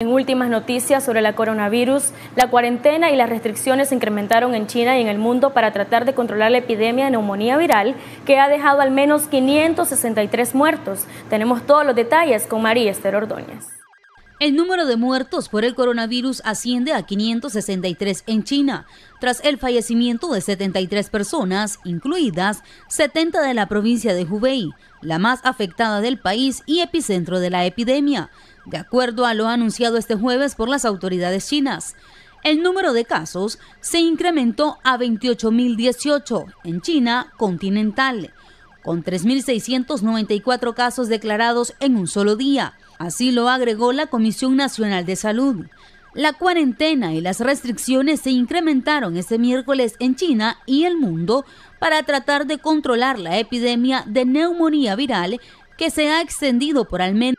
En últimas noticias sobre la coronavirus, la cuarentena y las restricciones se incrementaron en China y en el mundo para tratar de controlar la epidemia de neumonía viral que ha dejado al menos 563 muertos. Tenemos todos los detalles con María Esther Ordóñez. El número de muertos por el coronavirus asciende a 563 en China, tras el fallecimiento de 73 personas, incluidas 70 de la provincia de Hubei, la más afectada del país y epicentro de la epidemia, de acuerdo a lo anunciado este jueves por las autoridades chinas. El número de casos se incrementó a 28.018 en China continental, con 3.694 casos declarados en un solo día Así lo agregó la Comisión Nacional de Salud. La cuarentena y las restricciones se incrementaron este miércoles en China y el mundo para tratar de controlar la epidemia de neumonía viral que se ha extendido por al menos